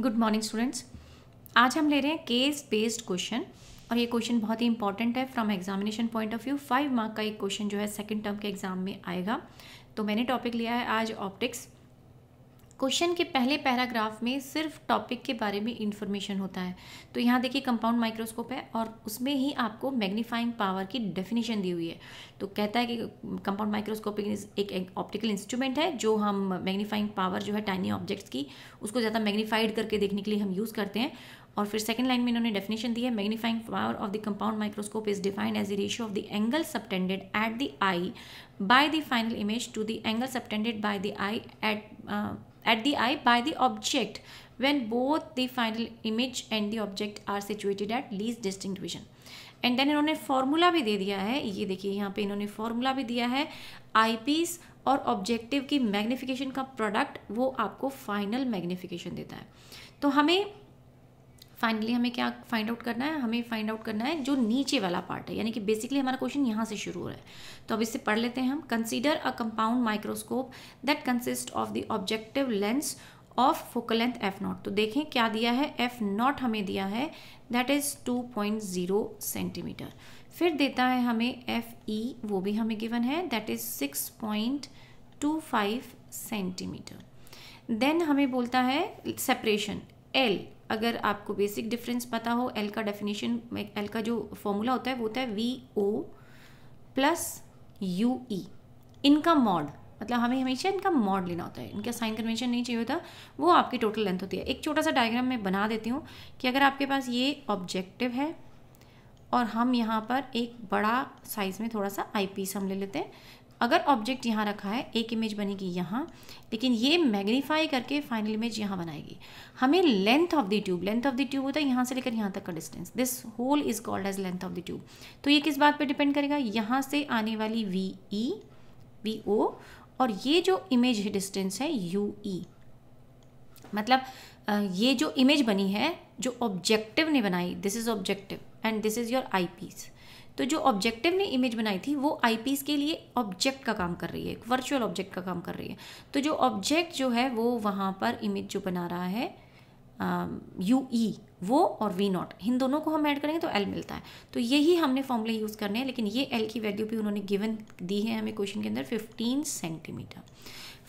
Good morning students आज हम ले रहे हैं केस बेस्ड क्वेश्चन और ये क्वेश्चन बहुत ही इंपॉर्टेंट है from examination point of view five mark का एक क्वेश्चन जो है सेकंड टर्म के एग्जाम में आएगा तो मैंने टॉपिक लिया है आज ऑप्टिक्स क्वेश्चन के पहले पैराग्राफ में सिर्फ टॉपिक के बारे में इन्फॉर्मेशन होता है तो यहाँ देखिए कंपाउंड माइक्रोस्कोप है और उसमें ही आपको मैग्नीफाइंग पावर की डेफिनेशन दी हुई है तो कहता है कि कंपाउंड माइक्रोस्कोप एक ऑप्टिकल इंस्ट्रूमेंट है जो हम मैग्नीफाइंग पावर जो है टाइनी ऑब्जेक्ट्स की उसको ज़्यादा मैग्नीफाइड करके देखने के लिए हम यूज़ करते हैं और फिर सेकंड लाइन में इन्होंने डेफिनेशन दी है magnifying power of the compound microscope is defined as the ratio of the angle subtended at the eye by the final image to the angle subtended by the eye at at the eye by the object when both the final image and the object are situated at least distinct vision and then इन्होंने formula भी दे दिया है ये देखिए यहाँ पे इन्होंने फॉर्मूला भी दिया है आईपीस और ऑब्जेक्टिव की मैग्निफिकेशन का प्रोडक्ट वो आपको फाइनल मैग्निफिकेशन देता है तो हमें फाइनली हमें क्या फाइंड आउट करना है हमें फाइंड आउट करना है जो नीचे वाला पार्ट है यानी कि बेसिकली हमारा क्वेश्चन यहाँ से शुरू हो रहा है तो अब इससे पढ़ लेते हैं हम consider a compound microscope that consist of the objective lens of focal length F naught तो देखें क्या दिया है एफ नॉट हमें दिया है that is two point zero centimetre फिर देता है हमें एफ ई e, वो भी हमें गिवन है that is six point two five centimetre then हमें बोलता है सेपरेशन एल अगर आपको बेसिक डिफरेंस पता हो एल का डेफिनेशन एल का जो फॉर्मूला होता है वो होता है V O plus U E इनका मॉड मतलब हमें हमेशा इनका मॉड लेना होता है इनका साइन कन्वेंशन नहीं चाहिए होता वो आपकी टोटल लेंथ होती है एक छोटा सा डायग्राम मैं बना देती हूँ कि अगर आपके पास ये ऑब्जेक्टिव है और हम यहाँ पर एक बड़ा साइज़ में थोड़ा सा आई पीस हम ले लेते हैं अगर ऑब्जेक्ट यहाँ रखा है एक इमेज बनेगी यहाँ लेकिन ये मैग्नीफाई करके फाइनल इमेज यहाँ बनाएगी हमें length of the tube length of the tube होता है यहाँ से लेकर यहाँ तक का distance this whole is called as length of the tube तो ये किस बात पर डिपेंड करेगा यहाँ से आने वाली वी ई वी ओ और ये जो इमेज डिस्टेंस है यू ई e। मतलब ये जो इमेज बनी है जो ऑब्जेक्टिव ने बनाई this is objective and this is your eyepiece तो जो ऑब्जेक्टिव ने इमेज बनाई थी वो आई पीस के लिए ऑब्जेक्ट का काम कर रही है वर्चुअल ऑब्जेक्ट का काम कर रही है तो जो ऑब्जेक्ट जो है वो वहाँ पर इमेज जो बना रहा है यू um, ई e, वो और वी नॉट इन दोनों को हम ऐड करेंगे तो एल मिलता है तो यही हमने फॉर्मूले यूज़ करने हैं लेकिन ये एल की वैल्यू भी उन्होंने गिवन दी है हमें क्वेश्चन के अंदर फिफ्टीन सेंटीमीटर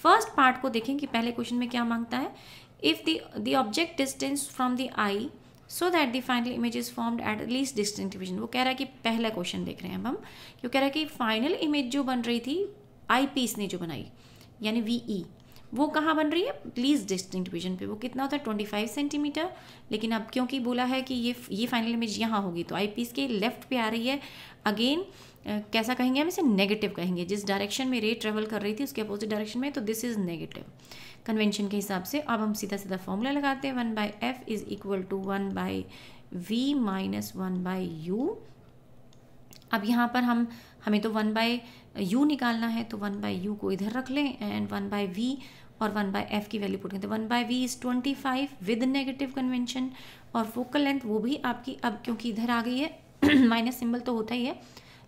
फर्स्ट पार्ट को देखें कि पहले क्वेश्चन में क्या मांगता है if the, the object distance from the eye so that the final image is formed at least distinct vision वो कह रहा है कि पहला क्वेश्चन देख रहे हैं हम ये कह रहा है कि फाइनल इमेज जो बन रही थी आई पीस ने जो बनाई यानी वी ई e, वो कहाँ बन रही है लीज डिस्टिंग डिविजन पे वो कितना होता है ट्वेंटी फाइव सेंटीमीटर लेकिन अब क्योंकि बोला है कि ये ये फाइनल इमेज यहाँ होगी तो आई पीस के लेफ्ट पे आ रही है अगेन कैसा कहेंगे हम इसे नेगेटिव कहेंगे जिस डायरेक्शन में रे ट्रेवल कर रही थी उसके अपोजिट डायरेक्शन में तो दिस इज़ नेगेटिव कन्वेंशन के हिसाब से अब हम सीधा सीधा फॉर्मूला लगाते हैं one by f is equal to one by v minus one by u अब यहाँ पर हम हमें तो वन बाय यू निकालना है तो वन बाय यू को इधर रख लें एंड वन बाय वी और वन बाय एफ की वैल्यू पुट करें one by v is twenty five with negative convention और फोकल लेंथ वो भी आपकी अब क्योंकि इधर आ गई है माइनस सिंबल तो होता ही है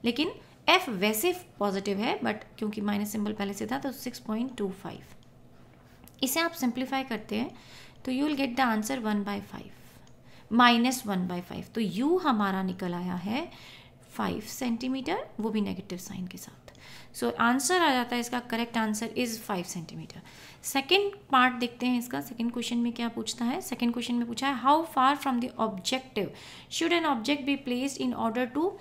लेकिन एफ वैसे पॉजिटिव है बट क्योंकि माइनस सिंबल पहले से था तो सिक्स पॉइंट टू फाइव इसे आप सिंप्लीफाई करते हैं तो you will get the answer one by five minus one by five तो यू हमारा निकल आया है फाइव सेंटीमीटर वो भी नेगेटिव साइन के साथ सो so, आंसर आ जाता है इसका correct answer is five centimeter second part देखते हैं इसका सेकेंड क्वेश्चन में क्या पूछता है सेकेंड क्वेश्चन में पूछा है how far from the objective should an object be placed in order to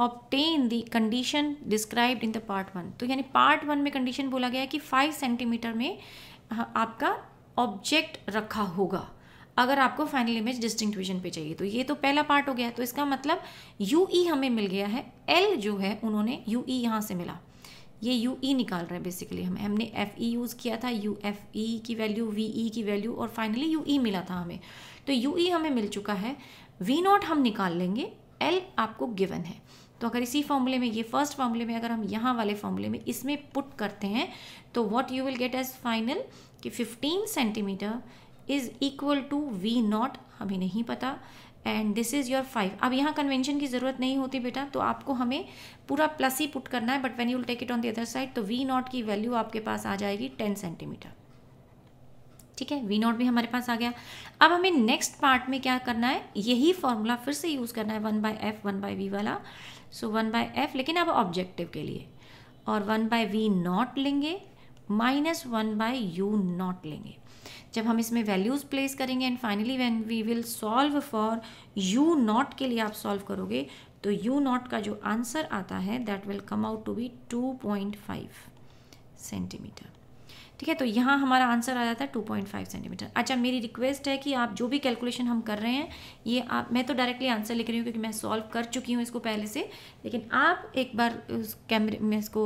optain the condition described in the part one तो यानी पार्ट वन में कंडीशन बोला गया है कि फाइव सेंटीमीटर में हाँ, आपका ऑब्जेक्ट रखा होगा अगर आपको फाइनल इमेज डिस्टिंक्ट विजन पे चाहिए तो ये तो पहला पार्ट हो गया तो इसका मतलब यू ई e हमें मिल गया है एल जो है उन्होंने यू ई e यहाँ से मिला ये यू ई e निकाल रहे हैं बेसिकली हम हमने एफ ई यूज़ किया था यू एफ ई की वैल्यू वी ई की वैल्यू और फाइनली यू ई मिला था हमें तो यू ई हमें मिल चुका है वी नॉट हम निकाल लेंगे एल आपको गिवन है तो अगर इसी फॉर्मूले में ये फर्स्ट फॉर्मूले में अगर हम यहाँ वाले फॉर्मूले में इसमें पुट करते हैं तो what you will get as final कि fifteen centimeter is equal to v naught हमें नहीं पता and this is your five अब यहाँ कन्वेंशन की ज़रूरत नहीं होती बेटा तो आपको हमें पूरा प्लस ही पुट करना है but when you will take it on the other side तो वी नॉट की वैल्यू आपके पास आ जाएगी टेन सेंटीमीटर ठीक है वी नॉट भी हमारे पास आ गया अब हमें नेक्स्ट पार्ट में क्या करना है यही फॉर्मूला फिर से यूज़ करना है one by f one by v वाला सो वन बाय एफ लेकिन अब ऑब्जेक्टिव के लिए और वन बाय वी नॉट लेंगे minus one by u naught लेंगे जब हम इसमें वैल्यूज़ प्लेस करेंगे and finally when we will solve for u naught के लिए आप सॉल्व करोगे तो यू नॉट का जो आंसर आता है that will come out to be two point five centimeter ठीक है तो यहाँ हमारा आंसर आ जाता है टू पॉइंट फाइव सेंटीमीटर अच्छा मेरी रिक्वेस्ट है कि आप जो भी कैलकुलेशन हम कर रहे हैं ये आप मैं तो डायरेक्टली आंसर लिख रही हूँ क्योंकि मैं सॉल्व कर चुकी हूँ इसको पहले से लेकिन आप एक बार उस कैमरे में इसको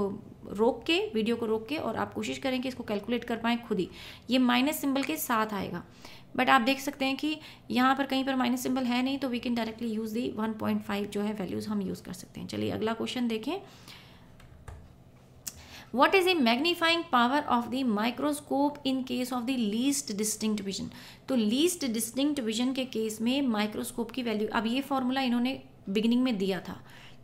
रोक के वीडियो को रोक के और आप कोशिश करें कि इसको कैलकुलेट कर पाएँ खुद ही ये माइनस सिंबल के साथ आएगा बट आप देख सकते हैं कि यहाँ पर कहीं पर माइनस सिंबल है नहीं तो we can directly use the one point five जो है वैल्यूज़ हम यूज़ कर सकते हैं चलिए अगला क्वेश्चन देखें what is a magnifying power of the microscope in case of the least distinct vision तो लीस्ट डिस्टिंक्ट विजन के केस में माइक्रोस्कोप की वैल्यू अब ये फॉर्मूला इन्होंने बिगिनिंग में दिया था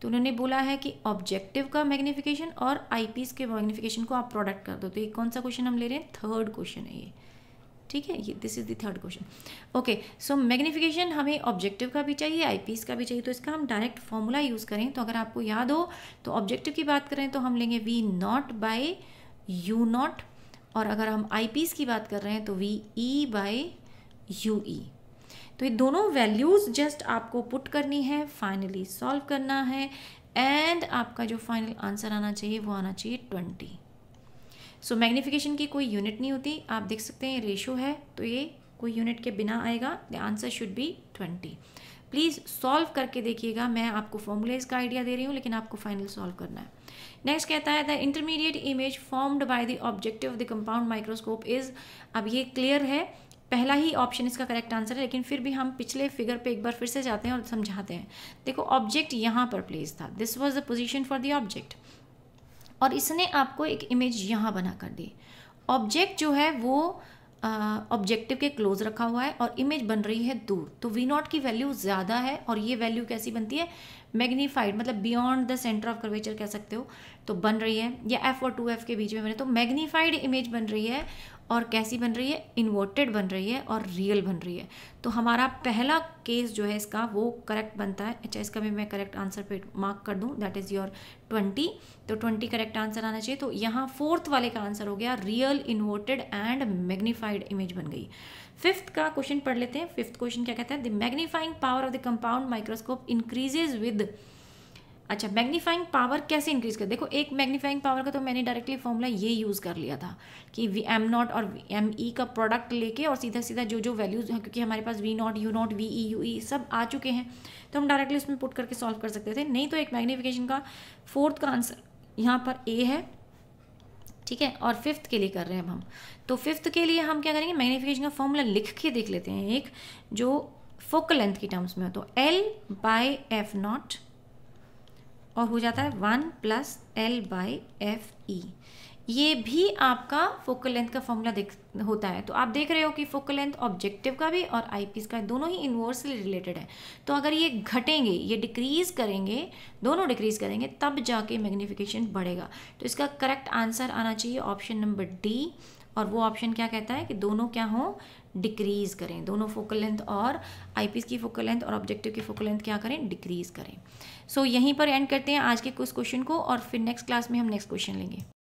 तो उन्होंने बोला है कि ऑब्जेक्टिव का मैग्निफिकेशन और आईपीस के मैग्निफिकेशन को आप प्रोडक्ट कर दो तो ये कौन सा क्वेश्चन हम ले रहे हैं थर्ड क्वेश्चन है ये ठीक है ये this is the third question okay so magnification हमें ऑब्जेक्टिव का भी चाहिए आईपीएस का भी चाहिए तो इसका हम डायरेक्ट फॉर्मूला यूज़ करें तो अगर आपको याद हो तो ऑब्जेक्टिव की बात करें तो हम लेंगे v naught by u naught और अगर हम आईपीएस की बात कर रहे हैं तो v e by u e तो ये दोनों वैल्यूज़ जस्ट आपको पुट करनी है फाइनली सॉल्व करना है एंड आपका जो फाइनल आंसर आना चाहिए वो आना चाहिए ट्वेंटी सो so, मैग्निफिकेशन की कोई यूनिट नहीं होती आप देख सकते हैं रेशो है तो ये कोई यूनिट के बिना आएगा the answer should be twenty please solve करके देखिएगा मैं आपको फॉर्मूलेज का आइडिया दे रही हूँ लेकिन आपको फाइनल सॉल्व करना है नेक्स्ट कहता है the intermediate image formed by the objective of the compound microscope is अब ये क्लियर है पहला ही ऑप्शन इसका करेक्ट आंसर है लेकिन फिर भी हम पिछले फिगर पे एक बार फिर से जाते हैं और समझाते हैं देखो ऑब्जेक्ट यहाँ पर प्लेस था this was the position for the object और इसने आपको एक इमेज यहाँ बना कर दी ऑब्जेक्ट जो है वो ऑब्जेक्टिव के क्लोज रखा हुआ है और इमेज बन रही है दूर तो वी नॉट की वैल्यू ज़्यादा है और ये वैल्यू कैसी बनती है मैग्नीफाइड मतलब beyond the centre of curvature कह सकते हो तो बन रही है या एफ और टू एफ के बीच में बने तो मैग्नीफाइड इमेज बन रही है और कैसी बन रही है इन्वर्टेड बन रही है और रियल बन रही है तो हमारा पहला केस जो है इसका वो करेक्ट बनता है अच्छा इसका भी मैं करेक्ट आंसर पे मार्क कर दूँ दैट इज़ योर ट्वेंटी तो ट्वेंटी करेक्ट आंसर आना चाहिए तो यहाँ फोर्थ वाले का आंसर हो गया real inverted and magnified image बन गई फिफ्थ का क्वेश्चन पढ़ लेते हैं फिफ्थ क्वेश्चन क्या कहता है the magnifying power of the compound microscope increases with अच्छा मैग्नीफाइंग पावर कैसे इंक्रीज कर देखो एक मैग्नीफाइंग पावर का तो मैंने डायरेक्टली फॉर्मूला ये यूज़ कर लिया था कि वी एम नॉट और एम ई e का प्रोडक्ट लेके और सीधा सीधा जो जो वैल्यूज हैं क्योंकि हमारे पास v naught u naught v e u e सब आ चुके हैं तो हम डायरेक्टली उसमें पुट करके सॉल्व कर सकते थे नहीं तो एक मैग्नीफिकेशन का फोर्थ का आंसर यहाँ पर ए है ठीक है और फिफ्थ के लिए कर रहे हैं हम तो फिफ्थ के लिए हम क्या करेंगे मैग्नीफिकेशन का फॉर्मूला लिख के देख लेते हैं एक जो फोकल लेंथ की टर्म्स में हो तो एल बाय एफ नॉट और हो जाता है one plus l by f e ये भी आपका फोकल लेंथ का फॉर्मूला देख होता है तो आप देख रहे हो कि फोकल लेंथ ऑब्जेक्टिव का भी और आईपीस का दोनों ही इन्वर्सली रिलेटेड है तो अगर ये घटेंगे ये डिक्रीज करेंगे दोनों डिक्रीज करेंगे तब जाके मैग्निफिकेशन बढ़ेगा तो इसका करेक्ट आंसर आना चाहिए ऑप्शन नंबर डी और वो ऑप्शन क्या कहता है कि दोनों क्या हो डिक्रीज़ करें दोनों फोकल लेंथ और आईपीस की फोकल लेंथ और ऑब्जेक्टिव की फोकल लेंथ क्या करें डिक्रीज़ करें सो so, यहीं पर एंड करते हैं आज के कुछ क्वेश्चन को और फिर नेक्स्ट क्लास में हम नेक्स्ट क्वेश्चन लेंगे